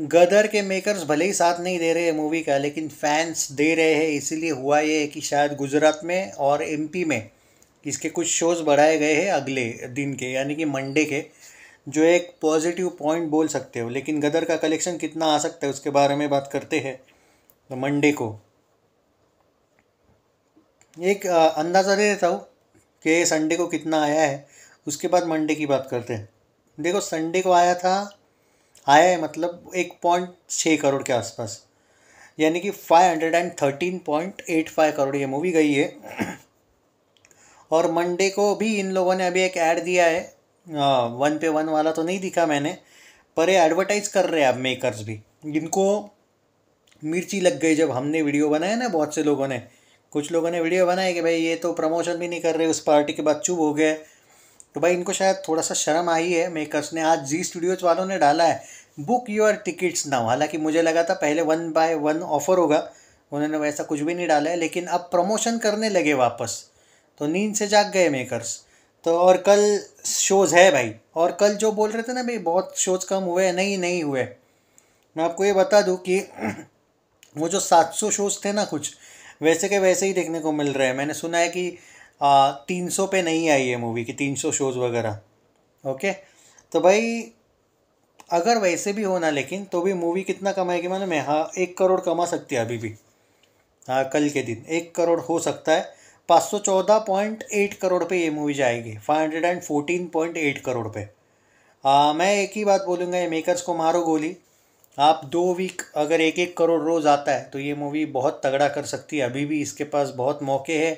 गदर के मेकर्स भले ही साथ नहीं दे रहे हैं मूवी का लेकिन फैंस दे रहे हैं इसीलिए हुआ ये है कि शायद गुजरात में और एमपी में इसके कुछ शोज़ बढ़ाए गए हैं अगले दिन के यानी कि मंडे के जो एक पॉजिटिव पॉइंट बोल सकते हो लेकिन गदर का कलेक्शन कितना आ सकता है उसके बारे में बात करते हैं तो मंडे को एक अंदाज़ा दे देता हूँ कि संडे को कितना आया है उसके बाद मंडे की बात करते हैं देखो संडे को आया था आया है मतलब एक पॉइंट छः करोड़ के आसपास यानी कि five hundred and thirteen point eight five crore ये मूवी गई है और मंडे को भी इन लोगों ने अभी एक ऐड दिया है आ, वन पे वन वाला तो नहीं दिखा मैंने पर ये एडवर्टाइज़ कर रहे हैं अब मेकर्स भी जिनको मिर्ची लग गई जब हमने वीडियो बनाया ना बहुत से लोगों ने कुछ लोगों ने वीडियो बनाया कि भाई ये तो प्रमोशन भी नहीं कर रहे उस पार्टी के बाद चुप हो गए तो भाई इनको शायद थोड़ा सा शर्म आई है मेकर्स ने आज जी स्टूडियोज वालों ने डाला है बुक योर टिकट्स नाउ हालांकि मुझे लगा था पहले वन बाय वन ऑफ़र होगा उन्होंने वैसा कुछ भी नहीं डाला है लेकिन अब प्रमोशन करने लगे वापस तो नींद से जाग गए मेकर्स तो और कल शोज़ है भाई और कल जो बोल रहे थे ना भाई बहुत शोज़ कम हुए नहीं नहीं हुए मैं आपको ये बता दूँ कि वो जो सौ शोज़ थे ना कुछ वैसे के वैसे ही देखने को मिल रहे हैं मैंने सुना है कि तीन सौ पे नहीं आई है मूवी की तीन सौ शोज़ वगैरह ओके तो भाई अगर वैसे भी हो ना लेकिन तो भी मूवी कितना कमाएगी मालूम है हाँ एक करोड़ कमा सकती है अभी भी हाँ कल के दिन एक करोड़ हो सकता है पाँच सौ चौदह पॉइंट एट करोड़ पे ये मूवी जाएगी five hundred and fourteen point eight crore पे आ, मैं एक ही बात बोलूँगा ये मेकर्स को मारो गोली आप दो वीक अगर एक एक करोड़ रोज़ आता है तो ये मूवी बहुत तगड़ा कर सकती है अभी भी इसके पास बहुत मौके है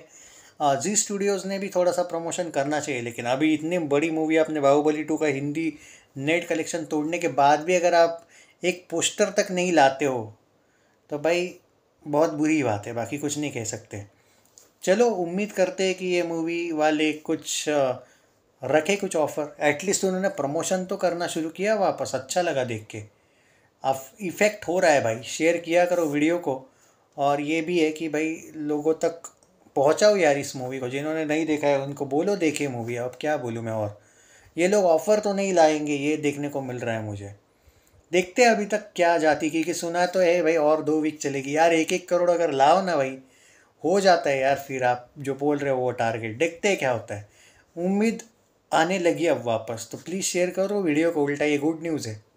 जी हाँ, स्टूडियोज़ ने भी थोड़ा सा प्रमोशन करना चाहिए लेकिन अभी इतनी बड़ी मूवी आपने बाहुबली टू का हिंदी नेट कलेक्शन तोड़ने के बाद भी अगर आप एक पोस्टर तक नहीं लाते हो तो भाई बहुत बुरी बात है बाकी कुछ नहीं कह सकते चलो उम्मीद करते हैं कि ये मूवी वाले कुछ रखे कुछ ऑफ़र एटलीस्ट उन्होंने प्रमोशन तो करना शुरू किया वापस अच्छा लगा देख के अब इफ़ेक्ट हो रहा है भाई शेयर किया करो वीडियो को और ये भी है कि भाई लोगों तक पहुँचाओ यार इस मूवी को जिन्होंने नहीं देखा है उनको बोलो देखे मूवी अब क्या बोलूँ मैं और ये लोग ऑफ़र तो नहीं लाएंगे ये देखने को मिल रहा है मुझे देखते हैं अभी तक क्या जाती क्योंकि सुना तो है भाई और दो वीक चलेगी यार एक एक करोड़ अगर लाओ ना भाई हो जाता है यार फिर आप जो बोल रहे हो वो टारगेट देखते हैं क्या होता है उम्मीद आने लगी अब वापस तो प्लीज़ शेयर करो वीडियो को उल्टा ये गुड न्यूज़ है